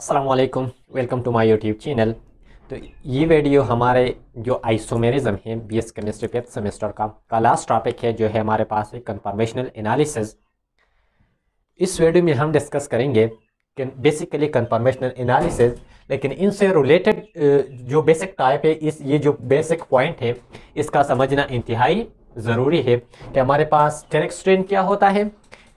Aslam welcome to my YouTube channel तो ये video हमारे जो आइसोमेरिज्म है B S chemistry fifth semester का का लास्ट टॉपिक है जो है हमारे पास है कन्फर्मेशनल एनालिसिस इस वीडियो में हम डिस्कस करेंगे कि बेसिकली कन्फर्मेशनल एनालिसिस लेकिन इनसे रिलेटेड जो बेसिक टाइप है इस ये जो बेसिक पॉइंट है इसका समझना इंतहाई ज़रूरी है कि हमारे पास टेरेक्सट्रेन क्या होता है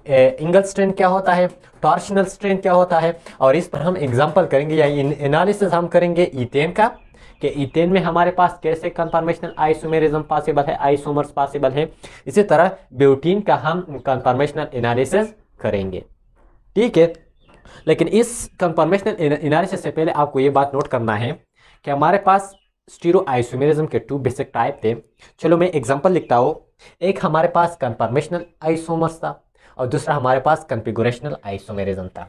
एंगल स्ट्रेन क्या होता है टॉर्शनल स्ट्रेन क्या होता है और इस पर हम एग्जाम्पल करेंगे या एनालिसिस हम करेंगे इथेन का कि इथेन में हमारे पास कैसे कंफर्मेशनल आइसोमेरिज्म पॉसिबल है आइसोमर्स पॉसिबल है इसी तरह ब्यूटीन का हम कंफर्मेशनल एनालिसिस करेंगे ठीक है लेकिन इस कंफर्मेशनल एनालिसिस से पहले आपको ये बात नोट करना है कि हमारे पास स्टीरो आइसोमेरिज्म के टू बेसिक टाइप थे चलो मैं एग्जाम्पल लिखता हूँ एक हमारे पास कंफर्मेशनल आइसोमर्स था और दूसरा हमारे पास कंफिगुरेशनल आइसोमेरिज्म था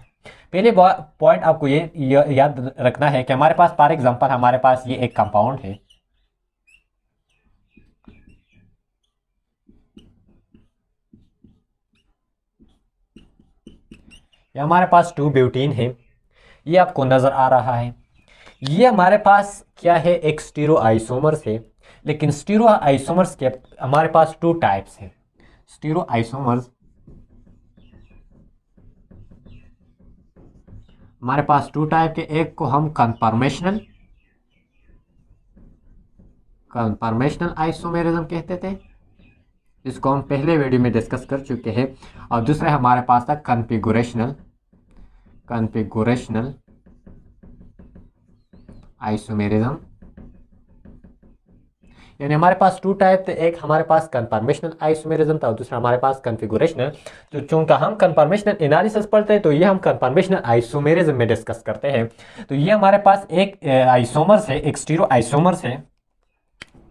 पहले पॉइंट आपको ये याद रखना है कि हमारे पास फॉर एग्जांपल हमारे पास ये एक कंपाउंड है ये हमारे पास टू ब्यूटीन है ये आपको नज़र आ रहा है ये हमारे पास क्या है एक स्टीरो आइसोमर्स है लेकिन स्टीरो आइसोमर्स के हमारे पास टू टाइप्स है स्टीरो आइसोमर्स हमारे पास टू टाइप के एक को हम कंफर्मेशनल कंफर्मेशनल आइसोमेरिज्म कहते थे जिसको हम पहले वीडियो में डिस्कस कर चुके हैं और दूसरा हमारे पास था कन्फिगुरेशनल कन्फिगुरेशनल आइसोमेरिज्म यानी हमारे पास टू टाइप थे एक हमारे पास कन्फर्मेशनल आइसोमेरिज्म था और दूसरा हमारे पास कन्फिगुरेशनल तो चूंकि हम कन्फर्मेशनल एनालिसिस पढ़ते हैं तो ये हम कन्फर्मेशनल आइसोमेरिज्म में डिस्कस करते हैं तो ये हमारे पास एक आइसोमर्स है एक स्टीरो आइसोमर्स है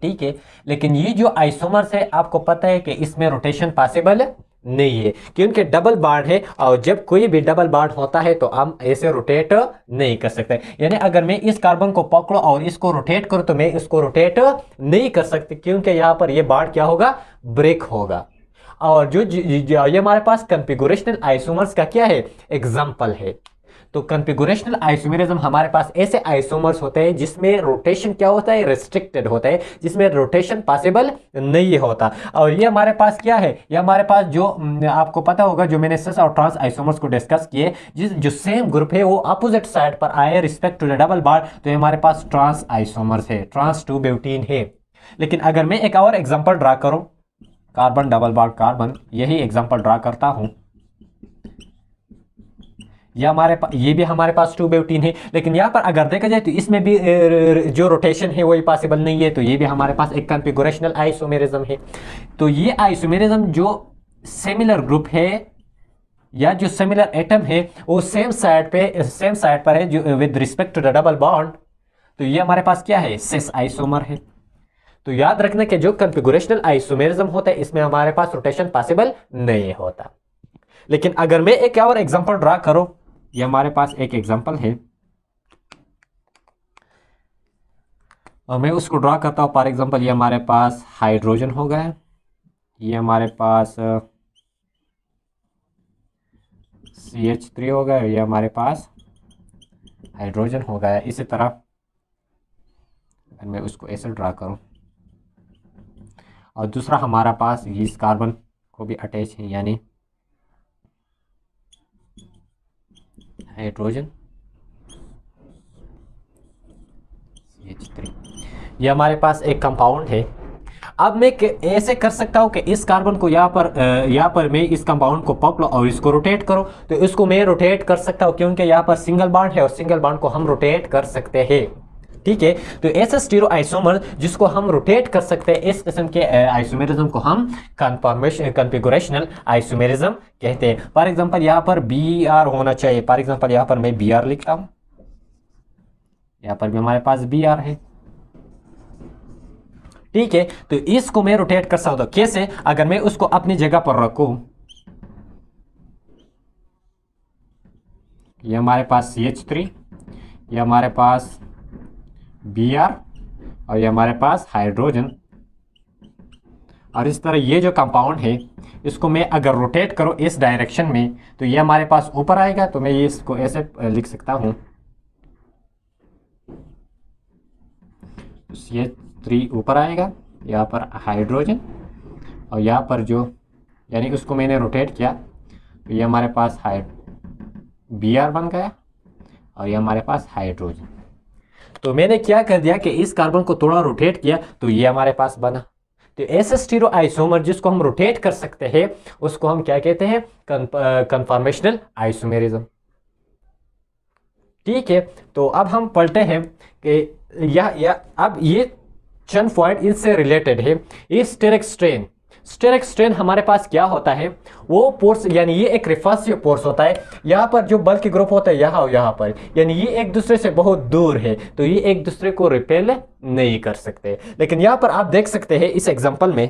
ठीक है लेकिन ये जो आइसोमर्स है आपको पता है कि इसमें रोटेशन पॉसिबल है नहीं है क्योंकि डबल बाड है और जब कोई भी डबल बाड होता है तो हम ऐसे रोटेट नहीं कर सकते यानी अगर मैं इस कार्बन को पकड़ो और इसको रोटेट करूँ तो मैं इसको रोटेट नहीं कर सकती क्योंकि यहाँ पर यह बाड क्या होगा ब्रेक होगा और जो, ये हमारे पास कंपिगोरेशनल आइसोमर्स का क्या है एग्जाम्पल है तो कंफिगुरेशनल आइसोमेरिज्म हमारे पास ऐसे आइसोमर्स होते हैं जिसमें रोटेशन क्या होता है रिस्ट्रिक्टेड होता है जिसमें रोटेशन पॉसिबल नहीं होता और ये हमारे पास क्या है ये हमारे पास जो हम्म, आपको पता होगा जो मैंने सिस और ट्रांस आइसोमर्स को डिस्कस किए जिस जो सेम ग्रुप है वो अपोजिट साइड पर आए respect to the double bar तो ये हमारे पास ट्रांस आइसोमर्स है ट्रांस टू ब्यूटीन है लेकिन अगर मैं एक और एग्जाम्पल ड्रा करूँ कार्बन डबल बार कार्बन यही एग्जाम्पल ड्रा करता हूँ ये हमारे पास ये भी हमारे पास टू बेवटीन है लेकिन यहाँ पर अगर देखा जाए तो इसमें भी जो रोटेशन है वही पॉसिबल नहीं है तो ये भी हमारे पास एक कंफिगुरेशनल आइसोमेरिज्म है तो ये आइसोमेरिज्म जो सिमिलर ग्रुप है या जो सिमिलर एटम है वो सेम साइड पे सेम साइड पर है जो with respect to the double bond तो ये हमारे पास क्या है सिस आइसोमर है तो याद रखना कि जो कंफिगुरेशनल आइसोमेरिज्म होता है इसमें हमारे पास रोटेशन पॉसिबल नहीं होता लेकिन अगर मैं एक और एग्जांपल ड्रा करूं ये हमारे पास एक एग्जाम्पल है और मैं उसको ड्रा करता हूँ फॉर एग्जाम्पल ये हमारे पास हाइड्रोजन हो गया ये हमारे पास सी एच थ्री हो गया ये हमारे पास हाइड्रोजन हो गया इसी तरह मैं उसको ऐसे ड्रा करूँ और दूसरा हमारा पास ये कार्बन को भी अटैच है यानी हाइड्रोजन ये हमारे पास एक कंपाउंड है अब मैं ऐसे कर सकता हूँ कि इस कार्बन को यहाँ पर यहाँ पर मैं इस कंपाउंड को पक लो और इसको रोटेट करो तो इसको मैं रोटेट कर सकता हूँ क्योंकि यहाँ पर सिंगल बाड है और सिंगल बाड को हम रोटेट कर सकते हैं ठीक है तो ऐसा स्टीरो आइसोमर जिसको हम रोटेट कर सकते हैं इस किस्म के आइसोमेरिज्म को हम कन्फॉर्मेशन कन्फिगोरेशनल आइसोमेरिज्म कहते हैं फॉर एग्जाम्पल यहाँ पर बी आर होना चाहिए फॉर एग्जाम्पल यहाँ पर मैं बी आर लिखता हूँ यहाँ पर भी हमारे पास बी आर है ठीक है तो इसको मैं रोटेट कर सकता हूँ कैसे अगर मैं उसको अपनी जगह पर रखू ये हमारे पास सी एच थ्री ये हमारे पास बी आर और ये हमारे पास हाइड्रोजन और इस तरह ये जो कंपाउंड है इसको मैं अगर रोटेट करूँ इस डायरेक्शन में तो ये हमारे पास ऊपर आएगा तो मैं ये इसको ऐसे लिख सकता हूँ तो ये थ्री ऊपर आएगा यहाँ पर हाइड्रोजन और यहाँ पर जो यानी उसको मैंने रोटेट किया तो ये हमारे पास हाइड बी आर बन गया और ये हमारे पास हाइड्रोजन तो मैंने क्या कर दिया कि इस कार्बन को थोड़ा रोटेट किया तो ये हमारे पास बना तो ऐसे स्टीरो आइसोमर जिसको हम रोटेट कर सकते हैं उसको हम क्या कहते हैं कन्फॉर्मेशनल आइसोमेरिज्म ठीक है तो अब हम पढ़ते हैं कि या, या अब ये चंद पॉइंट इससे रिलेटेड है इस स्टेरिक स्ट्रेन स्टेरिक स्ट्रेन हमारे पास क्या होता है वो पोर्स यानी ये एक रिफासिव पोर्स होता है यहाँ पर जो बल्क ग्रुप होता है यहाँ और यहाँ पर यानी ये एक दूसरे से बहुत दूर है तो ये एक दूसरे को रिपेल नहीं कर सकते लेकिन यहाँ पर आप देख सकते हैं इस एग्जाम्पल में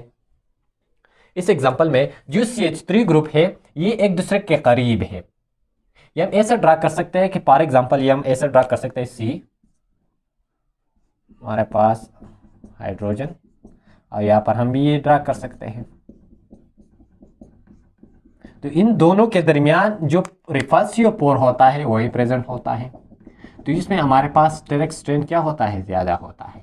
इस एग्जाम्पल में जो सी एच थ्री ग्रुप है ये एक दूसरे के करीब है ये हम ऐसा ड्रा कर सकते हैं कि फॉर एग्जाम्पल ये हम ऐसा ड्रा कर सकते हैं सी हमारे पास हाइड्रोजन और यहाँ पर हम भी ये ड्रा कर सकते हैं तो इन दोनों के दरमियान जो रिफल्सियो पोर होता है वही प्रेजेंट होता है तो इसमें हमारे पास स्टेरिक स्ट्रेन क्या होता है ज़्यादा होता है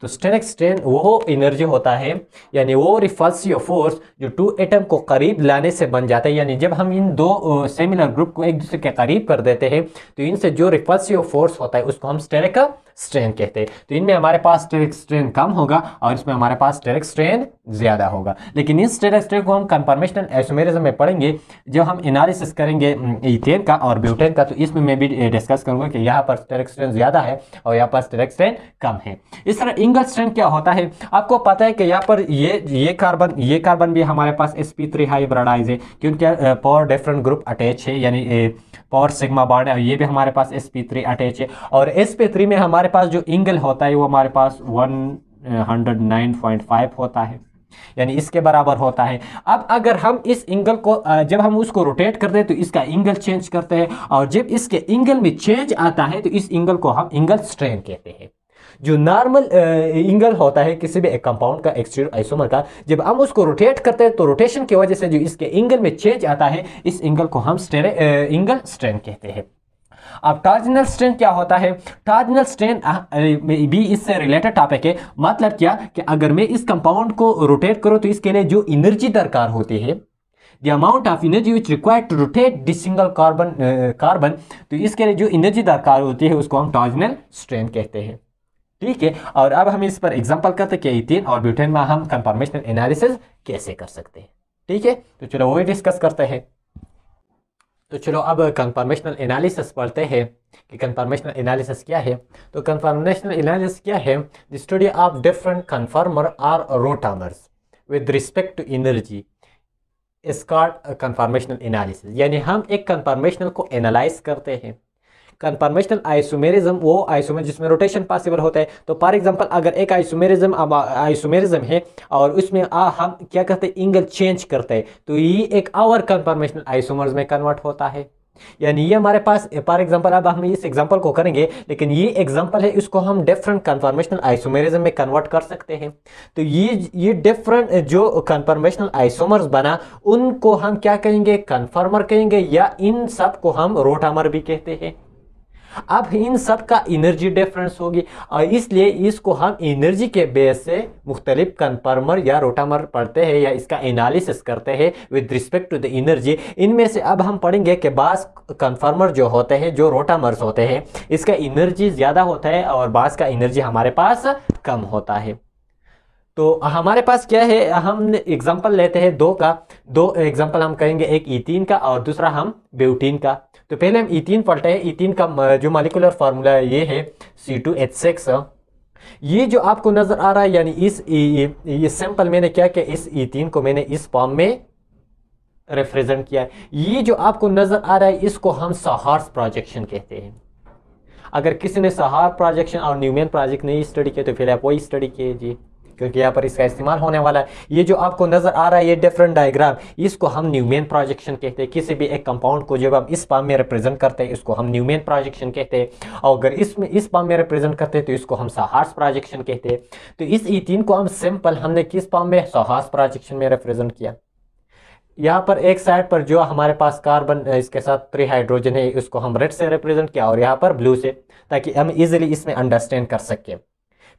तो स्टेरिक स्ट्रेन वो एनर्जी होता है यानी वो रिफल्सियो फोर्स जो टू एटम को करीब लाने से बन जाता है यानी जब हम इन दो सेमिनर ग्रुप को एक दूसरे के करीब कर देते हैं तो इनसे जो रिफल्सियो फोर्स होता है उसको हम स्टेरिक स्ट्रेन कहते हैं तो इनमें हमारे पास स्टेरिक स्ट्रेन कम होगा और इसमें हमारे पास स्टेरिक स्ट्रेन ज़्यादा होगा लेकिन इस स्टेरिक स्ट्रेन को हम कंफर्मेशनल एसोमेरिज्म में पढ़ेंगे जब हम एनालिसिस करेंगे इथेन का और ब्यूटेन का तो इसमें मैं भी डिस्कस करूँगा कि यहाँ पर स्टेरिक स्ट्रेन ज़्यादा है और यहाँ पर स्टेरिक स्ट्रेन कम है इस तरह इंगल स्ट्रेन क्या होता है आपको पता है कि यहाँ पर ये ये कार्बन ये कार्बन भी हमारे पास एस पी थ्री हाइब्रिडाइज है क्योंकि पावर डिफरेंट ग्रुप अटैच है यानी पावर सिग्मा बॉन्ड है ये भी हमारे पास एस पी थ्री अटैच है और एस पी थ्री में हमारे हमारे पास जो एंगल होता है वो हमारे पास 109.5 होता है यानी इसके बराबर होता है अब अगर हम इस एंगल को जब हम उसको रोटेट कर हैं तो इसका एंगल चेंज करते हैं और जब इसके एंगल में चेंज आता है तो इस एंगल को हम एंगल स्ट्रेन कहते हैं जो नॉर्मल एंगल होता है किसी भी एक कंपाउंड का एक्सटीरियर आइसोमर का जब हम उसको रोटेट करते हैं तो रोटेशन की वजह से जो इसके एंगल में चेंज आता है इस एंगल को हम स्ट्रेन एंगल स्ट्रेन कहते हैं अब टार्जिनल स्ट्रेन क्या होता है टार्जिनल स्ट्रेन भी इससे रिलेटेड टॉपिक है मतलब क्या कि अगर मैं इस कंपाउंड को रोटेट करूँ तो इसके लिए जो इनर्जी दरकार होती है the amount of energy which require to rotate this single carbon carbon तो इसके लिए जो इनर्जी दरकार होती है उसको हम टॉर्जिनल स्ट्रेन कहते हैं ठीक है और अब हम इस पर एग्जांपल करते हैं कि इथेन और ब्यूटेन में हम कंफर्मेशनल एनालिसिस कैसे कर सकते हैं ठीक है तो चलो वही डिस्कस करते हैं तो चलो अब कंफर्मेशनल एनालिसिस पढ़ते हैं कि कंफर्मेशनल एनालिसिस क्या है तो कंफर्मेशनल एनालिसिस क्या है the study of different conformer or rotamers with respect to energy इसका कंफर्मेशनल एनालिसिस यानी हम एक कंफर्मेशनल को एनालाइज करते हैं कन्फर्मेशनल आइसोमेरिज्म वो आइसोमेर जिसमें रोटेशन पॉसिबल होता है तो फॉर एग्जाम्पल अगर एक आइसोमेरिज्म आइसोमेरिज्म है और उसमें आ, हम क्या कहते हैं एंगल चेंज करते हैं तो ये एक और कन्फर्मेशनल आइसोमर्स में कन्वर्ट होता है यानी ये हमारे पास फॉर एग्जांपल अब हम इस एग्जांपल को करेंगे लेकिन ये एग्जांपल है इसको हम डिफरेंट कन्फर्मेशनल आइसोमेरिज्म में कन्वर्ट कर सकते हैं तो ये ये डिफरेंट जो कन्फर्मेशनल आइसोमर्स बना उनको हम क्या कहेंगे कन्फर्मर कहेंगे या इन सब को हम रोटामर भी कहते हैं अब इन सब का एनर्जी डिफरेंस होगी और इसलिए इसको हम एनर्जी के बेस से मुख्तलिफ कन्फर्मर या रोटामर पढ़ते हैं या इसका एनालिसिस करते हैं with respect to the energy इनमें से अब हम पढ़ेंगे कि बास कन्फर्मर जो होते हैं जो रोटामर्स होते हैं इसका एनर्जी ज़्यादा होता है और बास का एनर्जी हमारे पास कम होता है तो हमारे पास क्या है हम एग्जांपल लेते हैं दो का दो एग्जांपल हम कहेंगे एक ईथीन का और दूसरा हम ब्यूटीन का तो पहले हम इथिन पढ़ते हैं इथिन का जो मालिकुलर फार्मूला है ये है सी टू एच सिक्स ये जो आपको नज़र आ रहा है यानी इस e- e- e- ये सैंपल मैंने क्या किया इस इथिन को मैंने इस फॉर्म में रिप्रेजेंट किया है ये जो आपको नज़र आ रहा है इसको हम सहार्स प्रोजेक्शन कहते हैं अगर किसी ने सहार प्रोजेक्शन और न्यूमेन प्रोजेक्ट नहीं स्टडी किया तो फिर आप वही स्टडी किए जी क्योंकि यहाँ पर इसका इस्तेमाल होने वाला है ये जो आपको नज़र आ रहा है ये डिफरेंट डायग्राम इसको हम न्यूमेन प्रोजेक्शन कहते हैं किसी भी एक कंपाउंड को जब हम इस पाम में रिप्रेजेंट करते हैं इसको हम न्यूमेन प्रोजेक्शन कहते हैं और अगर इसमें इस पाम में रिप्रेजेंट करते हैं तो इसको हम सहार्स प्रोजेक्शन कहते हैं तो इस ई e को हम सिंपल हमने किस पाम में सहार्स प्रोजेक्शन में रिप्रेजेंट किया यहाँ पर एक साइड पर जो हमारे पास कार्बन इसके साथ थ्री हाइड्रोजन है इसको हम रेड से रिप्रेजेंट किया और यहाँ पर ब्लू से ताकि हम इजिली इसमें अंडरस्टैंड कर सकें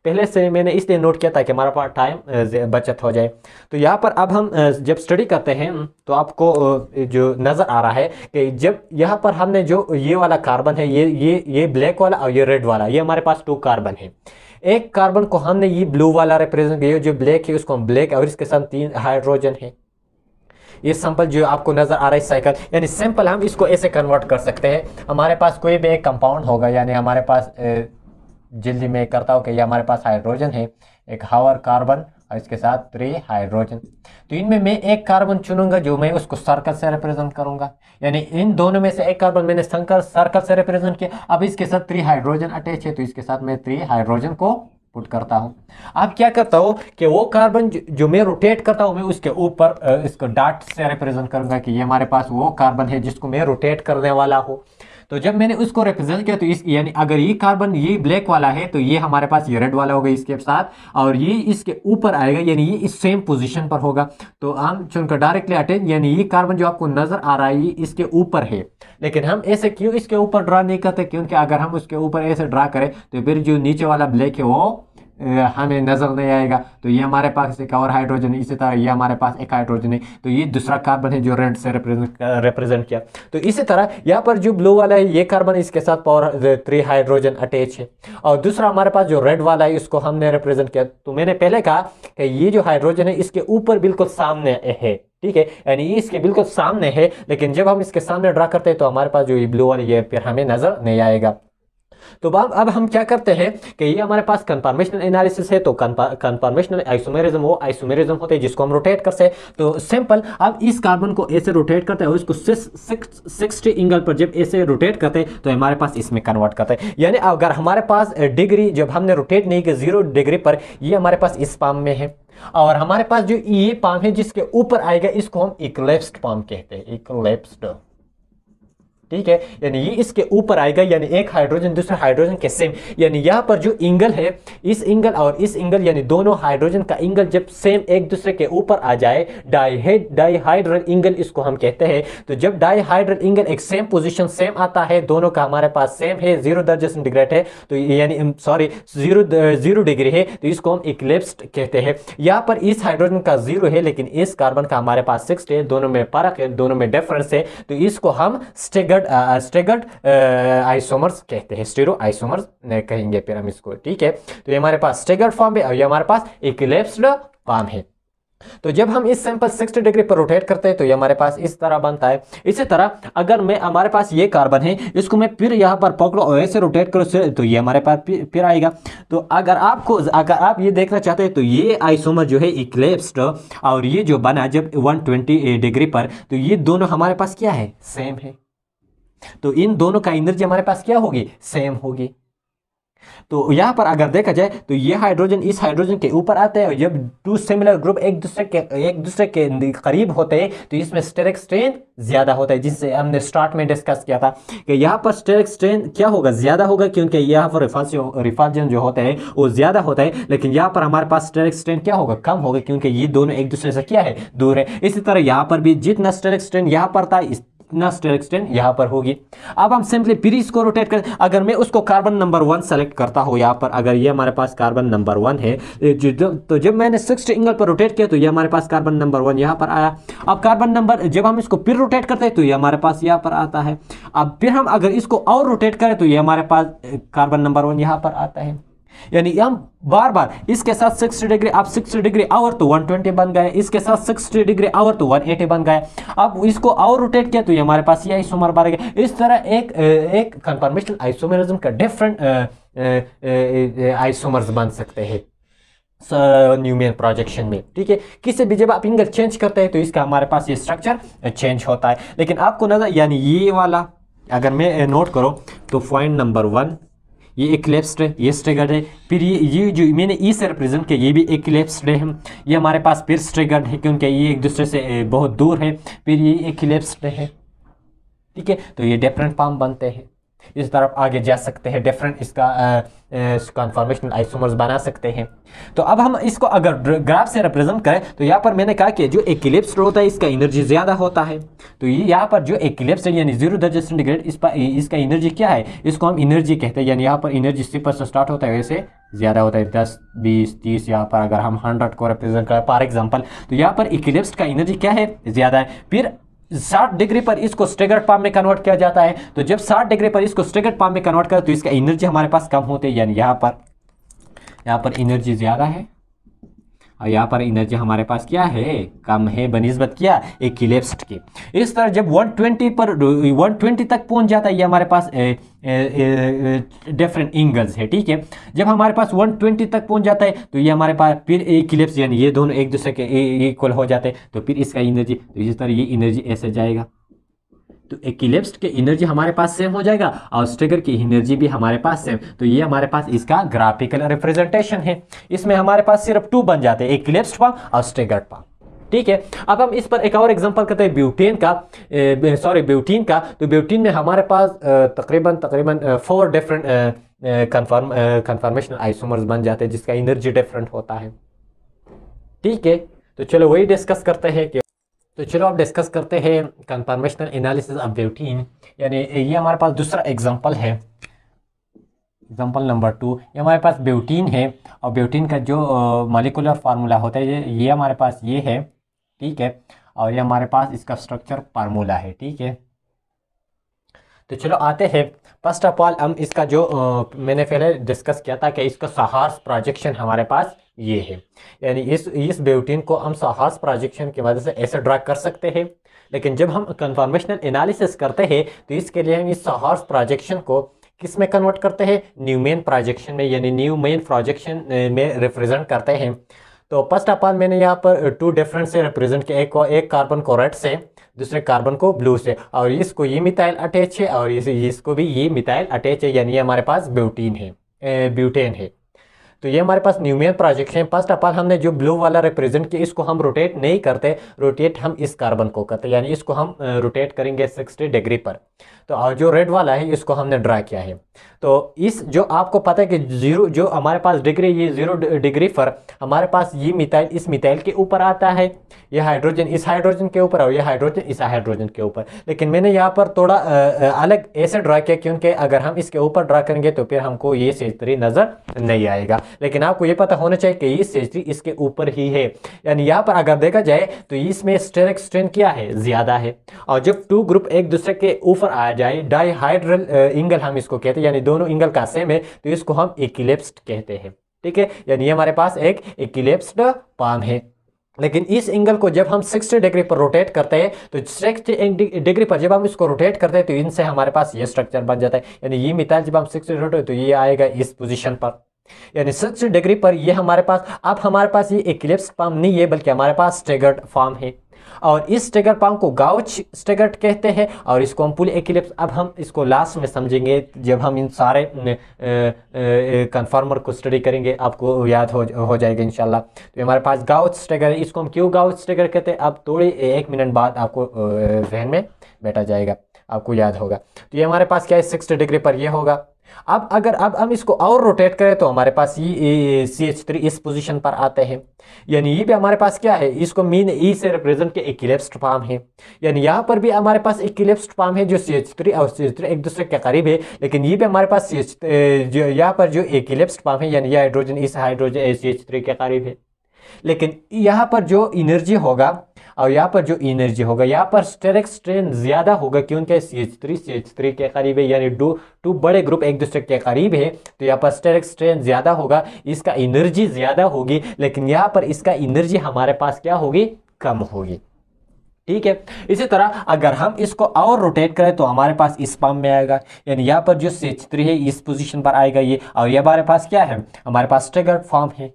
पहले से मैंने इसलिए नोट किया था कि हमारा पास टाइम बचत हो जाए तो यहाँ पर अब हम जब स्टडी करते हैं तो आपको जो नज़र आ रहा है कि जब यहाँ पर हमने जो ये वाला कार्बन है ये ये ये ब्लैक वाला और ये रेड वाला ये हमारे पास टू कार्बन है एक कार्बन को हमने ये ब्लू वाला रिप्रेजेंट किया जो ब्लैक है उसको हम ब्लैक और इसके साथ तीन हाइड्रोजन है ये सैंपल जो आपको नज़र आ रहा है साइकिल यानी सैंपल हम इसको ऐसे कन्वर्ट कर सकते हैं हमारे पास कोई भी एक कंपाउंड होगा यानी हमारे पास ए, जल्दी मैं करता हूँ कि ये हमारे पास हाइड्रोजन है एक हावर कार्बन और इसके साथ थ्री हाइड्रोजन तो इनमें मैं एक कार्बन चुनूंगा जो मैं उसको सर्कल से रिप्रेजेंट करूंगा यानी इन दोनों में से एक कार्बन मैंने संकर सर्कल से रिप्रेजेंट किया अब इसके साथ थ्री हाइड्रोजन अटैच है तो इसके साथ मैं थ्री हाइड्रोजन को पुट करता हूँ अब क्या करता हूँ कि वो कार्बन जो मैं रोटेट करता हूँ मैं उसके ऊपर इसको डाट से रिप्रेजेंट करूंगा कि ये हमारे पास वो कार्बन है जिसको मैं रोटेट करने वाला हूँ तो जब मैंने उसको रिप्रेजेंट किया तो इस यानी अगर ये कार्बन ये ब्लैक वाला है तो ये हमारे पास ये रेड वाला होगा इसके साथ और ये इसके ऊपर आएगा यानी ये इस सेम पोजिशन पर होगा तो हम चुनकर डायरेक्टली अटेंड यानी ये कार्बन जो आपको नजर आ रहा है ये इसके ऊपर है लेकिन हम ऐसे क्यों इसके ऊपर ड्रा नहीं करते क्योंकि अगर हम उसके ऊपर ऐसे ड्रा करें तो फिर जो नीचे वाला ब्लैक है वो हमें नज़र नहीं आएगा तो ये हमारे पास एक और हाइड्रोजन है इसी तरह ये हमारे पास एक हाइड्रोजन है तो ये दूसरा कार्बन है जो रेड से रिप्रेजेंट किया तो इसी तरह यहाँ पर जो ब्लू वाला है ये कार्बन इसके साथ पावर थ्री हाइड्रोजन अटैच है और दूसरा हमारे पास जो रेड वाला है इसको हमने रिप्रेजेंट किया तो मैंने पहले कहा कि ये जो हाइड्रोजन है इसके ऊपर बिल्कुल सामने है ठीक है यानी ये इसके बिल्कुल सामने है लेकिन जब हम इसके सामने ड्रा करते हैं तो हमारे पास जो ये ब्लू वाली ये फिर हमें नज़र नहीं आएगा तो बाब अब हम क्या करते हैं कि ये हमारे पास कन्फर्मेशनल एनालिसिस है तो कन्फर्मेशनल आइसोमेरिज्म वो आइसोमेरिज्म होते हैं जिसको हम रोटेट करते हैं तो सिंपल अब इस कार्बन को ऐसे रोटेट करते हैं और इसको सिक्सटी एंगल पर जब ऐसे रोटेट करते हैं तो हमारे पास इसमें कन्वर्ट करते हैं यानी अगर हमारे पास डिग्री जब हमने रोटेट नहीं किया जीरो डिग्री पर ये हमारे पास इस पाम में है और हमारे पास जो ये पाम है जिसके ऊपर आएगा इसको हम इक्लेप्स्ड पाम कहते हैं इक्लेप्स्ड ठीक है यानी ये इसके ऊपर आएगा यानी एक हाइड्रोजन दूसरे हाइड्रोजन के सेम यानी यहाँ पर जो एंगल है इस एंगल और इस एंगल यानी दोनों हाइड्रोजन का एंगल जब सेम एक दूसरे के ऊपर आ जाए डाईहेड डाईहाइड्रल एंगल इसको हम कहते हैं तो जब डाईहाइड्रल एंगल एक सेम पोजिशन सेम आता है दोनों का हमारे पास सेम है जीरो दर्जे सेंटीग्रेड है तो यानी सॉरी जीरो जीरो डिग्री है तो इसको हम इक्लिप्सड कहते हैं यहाँ पर इस हाइड्रोजन का जीरो है लेकिन इस कार्बन का हमारे पास सिक्स है दोनों में फर्क है दोनों में डिफरेंस है तो इसको हम स्टेगर स्टेगर्ड स्टेगर्ड आइसोमर्स कहते हैं स्टेरो आइसोमर्स कहेंगे फिर हम इसको ठीक है तो ये हमारे पास स्टेगर्ड फॉर्म है और ये हमारे पास इक्लेप्स्ड फॉर्म है तो जब हम इस सैंपल 60 डिग्री पर रोटेट करते हैं तो ये हमारे पास इस तरह बनता है इसी तरह अगर मैं हमारे पास ये कार्बन है इसको मैं फिर यहाँ पर पकड़ो और ऐसे रोटेट करो तो ये हमारे पास फिर आएगा तो अगर आपको अगर आप ये देखना चाहते हैं तो ये आइसोमर जो है इक्लेप्स्ड और ये जो बना जब वन डिग्री पर तो ये दोनों हमारे पास क्या है सेम है तो इन दोनों का एनर्जी हमारे पास क्या होगी सेम होगी तो यहां पर अगर देखा जाए तो ये हाइड्रोजन इस हाइड्रोजन के ऊपर आते हैं जब टू सिमिलर ग्रुप एक दूसरे के एक दूसरे के करीब होते हैं तो इसमें स्टेरिक स्ट्रेन ज़्यादा होता है जिससे हमने स्टार्ट में डिस्कस किया था कि यहां पर स्टेरिक स्ट्रेन क्या होगा ज़्यादा होगा क्योंकि यहां पर रिफाजन जो होता है वो ज़्यादा होता है लेकिन यहां पर हमारे पास स्टेरिक स्ट्रेन क्या होगा कम होगा क्योंकि ये दोनों एक दूसरे से क्या है दूर है इसी तरह यहां पर भी जितना स्टेरिक स्ट्रेन यहां पर था स्टेल एक्सटेंट यहाँ पर होगी अब हम सिंपली पीरीज को रोटेट कर अगर मैं उसको कार्बन नंबर वन सेलेक्ट करता हूँ यहाँ पर अगर ये हमारे पास कार्बन नंबर वन है तो जब मैंने सिक्स एंगल पर रोटेट किया तो ये हमारे पास कार्बन नंबर वन यहाँ पर आया अब कार्बन नंबर जब हम इसको फिर रोटेट करते हैं तो ये हमारे पास यहाँ पर आता है अब फिर हम अगर इसको और रोटेट करें तो ये हमारे पास कार्बन नंबर वन यहाँ पर आता है यानी हम बार बार इसके साथ 60 डिग्री आप 60 डिग्री आवर तो 120 बन गए इसके साथ 60 डिग्री आवर तो 180 बन गए अब इसको और रोटेट किया तो ये हमारे पास ये आइसोमर बन गया इस तरह एक एक कंफर्मेशन आइसोमेरिज्म का डिफरेंट आइसोमर्स बन सकते हैं न्यूमेन प्रोजेक्शन में ठीक है किसी भी जब आप इंगल चेंज करते हैं तो इसका हमारे पास ये स्ट्रक्चर चेंज होता है लेकिन आपको नजर यानी ये वाला अगर मैं नोट करो तो पॉइंट नंबर वन ये एक है ये स्ट्रेगर्ड है फिर ये ये जो मैंने ई से रिप्रेजेंट किया ये भी लेफ्ट है ये हमारे पास फिर स्ट्रेगर्ड है क्योंकि ये एक दूसरे से बहुत दूर है फिर ये लेफ्ट है ठीक है तो ये डिफरेंट फॉर्म बनते हैं इस तरफ आगे जा सकते हैं डिफरेंट इसका कन्फॉर्मेशनल आइसोमर्स बना सकते हैं तो अब हम इसको अगर ग्राफ से रिप्रेजेंट करें तो यहाँ पर मैंने कहा कि जो एक्लिप्स होता है इसका एनर्जी ज़्यादा होता है तो ये यहाँ पर जो एक्लिप्स है यानी जीरो दर्जे सेंटीग्रेड इस पर इसका एनर्जी क्या है इसको हम एनर्जी कहते हैं यानी यहाँ पर एनर्जी सिपर से स्टार्ट होता है वैसे ज़्यादा होता है दस बीस तीस यहाँ पर अगर हम हंड्रेड को रिप्रेजेंट करें फॉर एग्जाम्पल तो यहाँ पर एक का एनर्जी क्या है ज़्यादा है फिर साठ डिग्री पर इसको स्टेगर्ड पाम में कन्वर्ट किया जाता है तो जब साठ डिग्री पर इसको स्टेगर्ड पाम में कन्वर्ट करें तो इसका एनर्जी हमारे पास कम होते यानी यहाँ पर यहाँ पर एनर्जी ज़्यादा है और यहाँ पर एनर्जी हमारे पास क्या है कम है बनस्बत क्या एक इलेप्सड के इस तरह जब 120 पर 120 तक पहुँच जाता है ये हमारे पास डिफरेंट एंगल्स है ठीक है जब हमारे पास 120 तक पहुँच जाता है तो ये हमारे पास फिर एक इलेप्स यानी ये दोनों एक दूसरे के इक्वल हो जाते हैं तो फिर इसका एनर्जी तो इस तरह ये एनर्जी ऐसे जाएगा तो इक्लिप्स के एनर्जी हमारे पास सेम हो जाएगा और स्ट्रिगर की एनर्जी भी हमारे पास सेम तो ये हमारे पास इसका ग्राफिकल रिप्रेजेंटेशन है इसमें हमारे पास सिर्फ टू बन जाते हैं इक्लिप्स पा और स्ट्रिगर पा ठीक है अब हम इस पर एक और एग्जांपल करते हैं ब्यूटेन का सॉरी ब्यूटीन का तो ब्यूटीन में हमारे पास तकरीबन तकरीबन four different confirm conformation isomers बन जाते हैं जिसका एनर्जी डिफरेंट होता है ठीक है तो चलो वही डिस्कस करते हैं कि तो चलो आप डिस्कस करते हैं कंफर्मेशनल एनालिसिस ऑफ वेवटीन यानी ये हमारे पास दूसरा एग्जांपल है एग्जांपल नंबर टू ये हमारे पास ब्यूटीन है और ब्यूटीन का जो मालिकुलर फार्मूला होता है ये हमारे पास ये है ठीक है और ये हमारे पास इसका स्ट्रक्चर फार्मूला है ठीक है तो चलो आते हैं फर्स्ट ऑफ ऑल हम इसका जो आ, मैंने पहले डिस्कस किया था कि इसका सहार्स प्रोजेक्शन हमारे पास ये है यानी इस इस ब्यूटीन को हम सहास प्रोजेक्शन की मदद से ऐसे ड्रा कर सकते हैं लेकिन जब हम कन्फर्मेशनल एनालिसिस करते हैं तो इसके लिए हम इस सहास प्रोजेक्शन को किस में कन्वर्ट करते हैं न्यूमेन प्रोजेक्शन में यानी न्यू मेन प्रोजेक्शन में रिप्रेजेंट करते हैं तो फर्स्ट ऑफ ऑल मैंने यहाँ पर टू डिफरेंट से रिप्रेजेंट किया एक एक कार्बन को रेड से दूसरे कार्बन को ब्लू से और इसको ये मिथाइल अटैच है और इस, इसको भी ये मिथाइल अटैच है यानी हमारे पास ब्यूटीन है ब्यूटेन है तो ये हमारे पास Newman projection first of all हमने जो ब्लू वाला रिप्रेजेंट किया इसको हम रोटेट नहीं करते रोटेट हम इस कार्बन को करते यानी इसको हम रोटेट करेंगे सिक्सटी डिग्री पर तो जो रेड वाला है इसको हमने ड्रा किया है तो इस जो आपको पता है कि जीरो जो हमारे पास डिग्री ये जीरो डिग्री पर हमारे पास ये मिथाइल इस मिथाइल के ऊपर आता है ये हाइड्रोजन इस हाइड्रोजन के ऊपर और ये हाइड्रोजन इस हाइड्रोजन के ऊपर लेकिन मैंने यहाँ पर थोड़ा अलग ऐसे ड्रा किया क्योंकि अगर हम इसके ऊपर ड्रा करेंगे तो फिर हमको ये सेजतरी नज़र नहीं आएगा लेकिन आपको ये पता होना चाहिए कि ये स्टेज थ्री इसके ऊपर ही है यानी यहाँ पर अगर देखा जाए तो इसमें स्टेरिक स्ट्रेन क्या है ज़्यादा है और जब टू ग्रुप एक दूसरे के ऊपर आ जाए डाईहाइड्रल इंगल हम इसको कहते हैं यानी दोनों इंगल का सेम है तो इसको हम इक्लिप्स्ड कहते हैं ठीक है यानी ये हमारे पास एक इक्लिप्स्ड पाम है लेकिन इस एंगल को जब हम 60 डिग्री पर रोटेट करते हैं तो 60 डिग्री पर जब हम इसको रोटेट करते हैं तो इनसे हमारे पास ये स्ट्रक्चर बन जाता है यानी ये मिताल जब हम 60 रोटेट तो ये आएगा इस पोजीशन पर यानी सिक्स डिग्री पर ये हमारे पास अब हमारे पास ये इक्लिप्स पाम नहीं है बल्कि हमारे पास स्टेगर्ड फार्म है और इस स्टेगर पाम को गाउच स्टेगर्ट कहते हैं और इसको हम पुल एक्लिप्स अब हम इसको लास्ट में समझेंगे जब हम इन सारे कन्फर्मर को स्टडी करेंगे आपको याद हो हो जाएगा इनशाला तो हमारे पास गाउच स्टेगर है इसको हम क्यों गाउच स्टेगर कहते हैं अब थोड़ी एक मिनट बाद आपको जहन में बैठा जाएगा आपको याद होगा तो ये हमारे पास क्या है सिक्स डिग्री पर यह होगा अब अगर अब हम इसको और रोटेट करें तो हमारे पास ये सी एच थ्री इस पोजीशन पर आते हैं यानी ये भी हमारे पास क्या है इसको मीन ई e से रिप्रेजेंट के इक्लिप्स्ड फॉर्म है यानी यहाँ पर भी हमारे पास इक्लिप्स्ड फॉर्म है जो सी एच थ्री और सी एच थ्री एक दूसरे के करीब है लेकिन ये भी हमारे पास सी एच जो यहाँ पर जो इक्लिप्स्ड फॉर्म है यानी यह हाइड्रोजन इस हाइड्रोजन सी एच थ्री के करीब है लेकिन यहाँ पर जो एनर्जी होगा और यहाँ पर जो एनर्जी होगा यहाँ पर स्टेरिक स्ट्रेन ज़्यादा होगा क्योंकि C H three C H three के करीब है यानी टू टू बड़े ग्रुप एक दूसरे के करीब है तो यहाँ पर स्टेरिक स्ट्रेन ज़्यादा होगा इसका एनर्जी ज़्यादा होगी लेकिन यहाँ पर इसका एनर्जी हमारे पास क्या होगी कम होगी ठीक है इसी तरह अगर हम इसको और रोटेट करें तो हमारे पास इस पम में आएगा यानी यहाँ पर जो सी है इस पोजीशन पर आएगा ये और ये हमारे पास क्या है हमारे पास स्टेगर फॉर्म है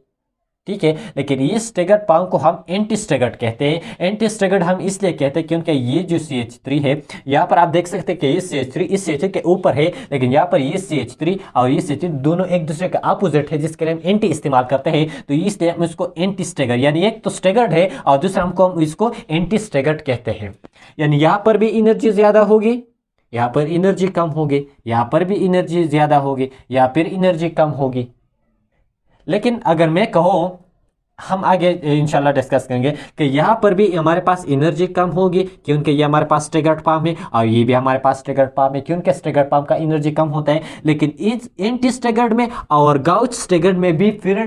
ठीक है लेकिन ये स्टेगर्ड पाम को हम एंटी स्टेगर्ड कहते हैं एंटी स्टेगर्ड हम इसलिए कहते हैं क्योंकि ये जो सी एच थ्री है यहाँ पर आप देख सकते हैं कि ये सी एच थ्री इस सी एच के ऊपर है लेकिन यहाँ पर ये सी एच थ्री और ये सी एच थ्री दोनों एक दूसरे के अपोजिट है जिसके लिए हम एंटी इस्तेमाल करते हैं तो इसलिए हम इसको एंटी स्टेगर्ड यानी एक तो स्टेगर्ड है और दूसरा हमको हम इसको एंटी स्टेगर्ड कहते हैं यानी यहाँ पर भी एनर्जी ज़्यादा होगी यहाँ पर एनर्जी कम होगी यहाँ पर भी एनर्जी ज़्यादा होगी या फिर एनर्जी कम होगी लेकिन अगर मैं कहूँ हम आगे इंशाल्लाह डिस्कस करेंगे कि यहाँ पर भी हमारे पास एनर्जी कम होगी क्योंकि ये हमारे पास ट्रिगर्ड पाम है और ये भी हमारे पास ट्रिगर्ड पाम है क्योंकि स्टेगर्ड पाम का एनर्जी कम होता है लेकिन इस एंटी स्टेगर्ड में और गाउच स्टेगर्ड में भी फिर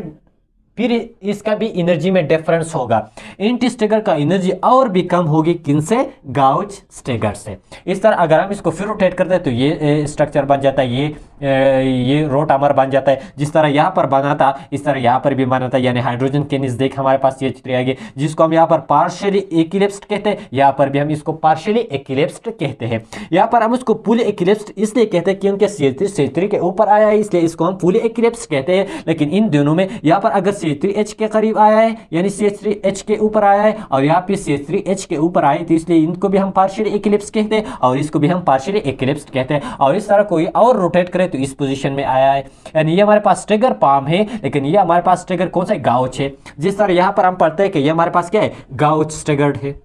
फिर इसका भी एनर्जी में डिफरेंस होगा एंटी स्टेगर का एनर्जी और भी कम होगी किन से गाउच स्टेगर से इस तरह अगर हम इसको फिर रोटेट कर दें तो ये स्ट्रक्चर बन जाता है ये ये रोट आमर बन जाता है जिस तरह यहाँ पर बना था इस तरह यहाँ पर भी बना था यानी हाइड्रोजन के नज़दीक हमारे पास ये थ्री आ जिसको हम यहाँ पर पार्शली एकिलिप्स्ड कहते हैं यहाँ पर भी हम इसको पार्शियली एकिलिप्स्ड कहते हैं यहाँ पर हम इसको पुल एकिलिप्स्ड इसलिए कहते हैं क्योंकि सी थ्री के ऊपर आया है इसलिए इसको हम पुल एक्लिप्स कहते हैं लेकिन इन दोनों में यहाँ पर अगर सी थ्री एच के करीब आया है यानी सी थ्री एच के ऊपर आया है और यहाँ पर सी थ्री एच के ऊपर आए तो इसलिए इनको भी हम पार्शियली एकिलिप्स कहते हैं और इसको भी हम पार्शली एकिलिप्स कहते हैं और इस तरह कोई और रोटेट करें है तो इस पोजिशन में आया है एंड ये हमारे पास ट्रिगर पाम है लेकिन ये हमारे पास ट्रिगर कौन सा गाउच है जिस तरह यहाँ पर हम पढ़ते हैं कि ये हमारे पास क्या है गाउच ट्रिगर्ड है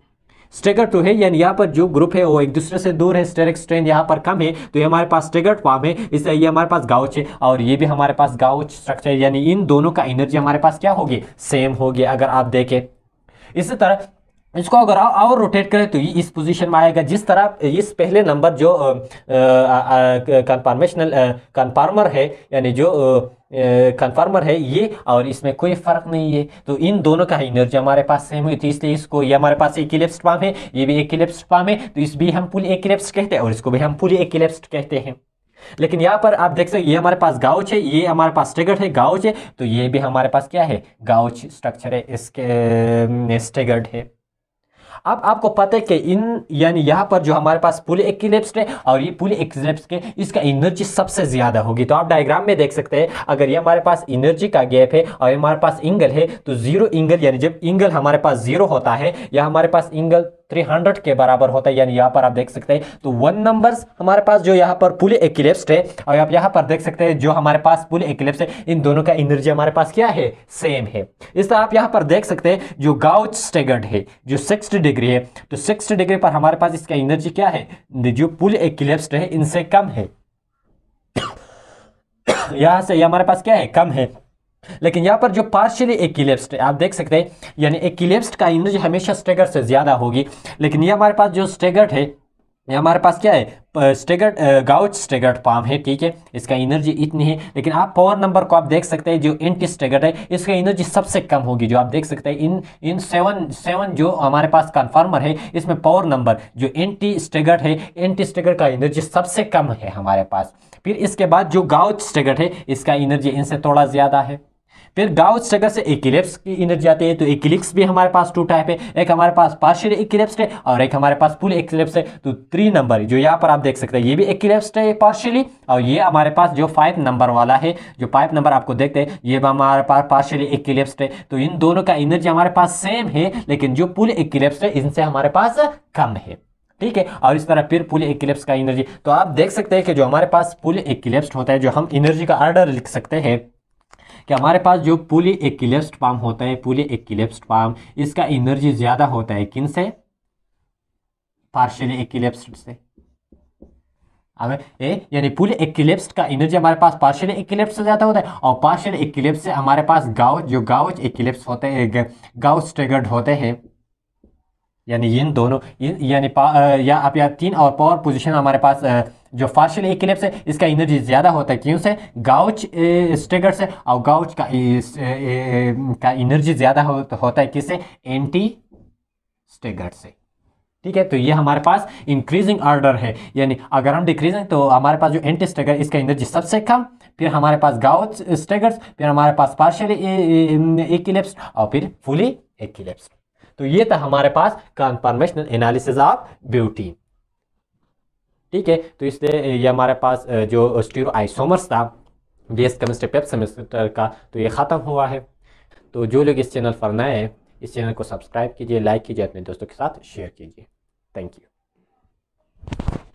स्टेगर तो है यानी यहाँ पर जो ग्रुप है वो एक दूसरे से दूर है स्टेरिक स्ट्रेन यहाँ पर कम है तो ये हमारे पास स्टेगर फॉर्म है इससे ये हमारे पास गाउच है और ये भी हमारे पास गाउच स्ट्रक्चर यानी इन दोनों का एनर्जी हमारे पास क्या होगी सेम होगी अगर आप देखें इसी तरह इसको अगर और रोटेट करें तो ये इस पोजीशन में आएगा जिस तरह इस पहले नंबर जो कन्फार्मेशनल कन्फार्मर है यानी जो कन्फार्मर है ये और इसमें कोई फ़र्क नहीं है तो इन दोनों का एनर्जी हमारे पास सेम हुई थी इसलिए इसको ये हमारे पास एक इलेप्सड पाम है ये भी इलेप्सड पाम है तो इस भी हम पुल एक कहते हैं और इसको भी हम पुल एक कहते हैं लेकिन यहाँ पर आप देख सकते ये हमारे पास गाउच है ये हमारे पास स्टेगर्ड है गाउच है तो ये भी हमारे पास क्या है गाउच स्ट्रक्चर है इसके स्टेगर्ड है अब आपको पता है कि इन यानी यहाँ पर जो हमारे पास पुल एक्लिप्स है और ये पुल एक्लिप्स के इसका एनर्जी सबसे ज़्यादा होगी तो आप डायग्राम में देख सकते हैं अगर ये हमारे पास एनर्जी का गैप है और हमारे पास एंगल है तो जीरो एंगल यानी जब एंगल हमारे पास जीरो होता है या हमारे पास एंगल 300 के बराबर होता है यानी यहाँ पर आप देख सकते हैं तो वन नंबर्स हमारे पास जो यहाँ पर पुल एक्लिप्स है और आप यहाँ पर देख सकते हैं जो हमारे पास पुल एक्लिप्स है इन दोनों का एनर्जी हमारे पास क्या है सेम है इस तरह आप यहाँ पर देख सकते हैं जो गाउच स्टेगर्ड है जो सिक्स डिग्री है तो सिक्स डिग्री पर हमारे पास इसका एनर्जी क्या है जो पुल एक्लिप्स है इनसे कम है यहाँ से हमारे पास क्या है कम है लेकिन यहाँ पर जो पार्शियली है आप देख सकते हैं यानी एक्लिप्स्ड का इमेज हमेशा स्टेगर से ज़्यादा होगी लेकिन ये हमारे पास जो स्टेगर्ड है ये हमारे पास क्या है स्टेगर्ड गाउच स्टेगर्ड पाम है ठीक है इसका एनर्जी इतनी है लेकिन आप पावर नंबर को आप देख सकते हैं जो एंटी स्टेगर्ड है इसका एनर्जी सबसे कम होगी जो आप देख सकते हैं इन इन सेवन सेवन जो हमारे पास कन्फर्मर है इसमें पावर नंबर जो एंटी स्टेगर्ड है एंटी स्टेगर्ड का एनर्जी सबसे कम है हमारे पास फिर इसके बाद जो गाउच स्टेगर्ड है इसका एनर्जी इनसे थोड़ा ज़्यादा है फिर गाउस जगह से इक्लिप्स की एनर्जी आती है तो इक्लिप्स भी हमारे पास टू टाइप है एक हमारे पास पार्शियल इक्लिप्स है और एक हमारे पास फुल इक्लिप्स है तो थ्री नंबर जो यहाँ पर आप देख सकते हैं ये भी इक्लिप्स है पार्शियली और ये हमारे पास जो फाइव नंबर वाला है जो फाइव नंबर आपको देखते हैं ये हमारे पास पार्शियली इक्लिप्स है तो इन दोनों का एनर्जी हमारे पास सेम है लेकिन जो फुल इक्लिप्स है इनसे हमारे पास कम है ठीक है और इस तरह फिर पुल इक्लिप्स का एनर्जी तो आप देख सकते हैं कि जो हमारे पास पुल इक्लिप्स होता है जो हम एनर्जी का आर्डर लिख सकते हैं कि हमारे पास जो पुली एक्लिप्स्ड पाम होता है पुली एक्लिप्स्ड पाम इसका एनर्जी ज़्यादा होता है किन से पार्शियली एक्लिप्स्ड से हमें यानी पूरे एक्लिप्स का एनर्जी हमारे पास पार्शियली एक्लिप्स से ज़्यादा होता है और पार्शियल एक्लिप्स से हमारे पास गाव जो गाव एक्लिप्स होते हैं गाव स्टेगर्ड होते हैं यानी इन दोनों यानी या आप या तीन और पावर पोजिशन हमारे पास आ, जो फार्शियल इक्लिप्स है इसका एनर्जी ज़्यादा होता है क्यों से गाउच स्टेगर से और गाउच का का एनर्जी ज़्यादा होता है किससे एंटी स्टेगर से ठीक है तो ये हमारे पास इंक्रीजिंग ऑर्डर है यानी अगर हम डिक्रीजिंग तो हमारे पास जो एंटी स्टेगर इसका एनर्जी सबसे कम फिर हमारे पास गाउच स्टेगर्स फिर हमारे पास पार्शियल इक्लिप्स और फिर फुली इक्लिप्स तो ये था हमारे पास कंफर्मेशनल एनालिसिस ऑफ ब्यूटीन ठीक है तो इसलिए ये हमारे पास जो स्टीरो आइसोमर्स था एस केमिस्ट्री पेप सेमेस्टर का तो ये ख़त्म हुआ है तो जो लोग इस चैनल पर नए हैं इस चैनल को सब्सक्राइब कीजिए लाइक कीजिए अपने दोस्तों के साथ शेयर कीजिए थैंक यू